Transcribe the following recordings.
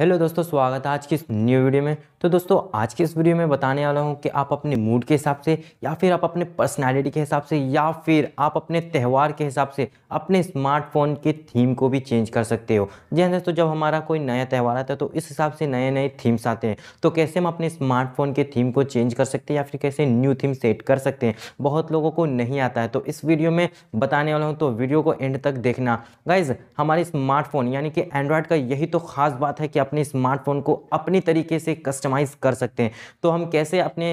hello दोस्तों स्वागत है आज की इस न्यू वीडियो में तो दोस्तों आज के इस वीडियो में बताने वाला हूँ कि आप अपने मूड के हिसाब से या फिर आप अपने पर्सनालिटी के हिसाब से या फिर आप अपने त्यौहार के हिसाब से अपने स्मार्टफोन के थीम को भी चेंज कर सकते हो जी हाँ दोस्तों जब हमारा कोई नया त्यौहार आता है तो इस हिसाब से नए नए थीम्स आते हैं तो कैसे हम अपने स्मार्टफोन के थीम को चेंज कर सकते हैं या फिर कैसे न्यू थीम सेट कर सकते हैं बहुत लोगों को नहीं आता है तो इस वीडियो में बताने वाला हूँ तो वीडियो को एंड तक देखना गाइज हमारे स्मार्टफोन यानी कि एंड्रॉयड का यही तो खास बात है कि अपने स्मार्टफोन को अपने तरीके से कस्टमाइज़ कर सकते हैं तो हम कैसे अपने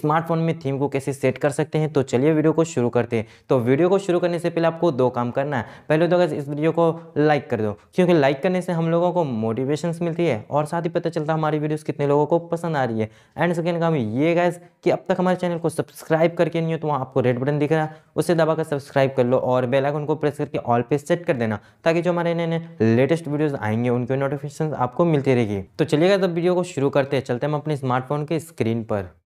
स्मार्टफोन में थीम को कैसे सेट कर सकते हैं तो चलिए वीडियो को शुरू करते हैं तो वीडियो को शुरू करने से पहले आपको दो काम करना है पहले तो अगर इस वीडियो को लाइक कर दो क्योंकि लाइक करने से हम लोगों को मोटिवेशन मिलती है और साथ ही पता चलता है हमारी वीडियोज़ कितने लोगों को पसंद आ रही है एंड सेकेंड काम ये गैस कि अब तक हमारे चैनल को सब्सक्राइब करके नहीं हो तो वहाँ आपको रेड बटन दिख रहा है उसे दबा कर सब्सक्राइब कर लो और बेल आइकन को प्रेस करके ऑल पे सेट कर देना ताकि जो हमारे नए नए लेटेस्ट वीडियोज आएंगे उनके नोटिफिकेशन आपको मिलती रहेगी तो चलिएगा तब वीडियो को शुरू करते हैं चलते हैं हम अपने स्मार्टफोन के स्क्रीन पर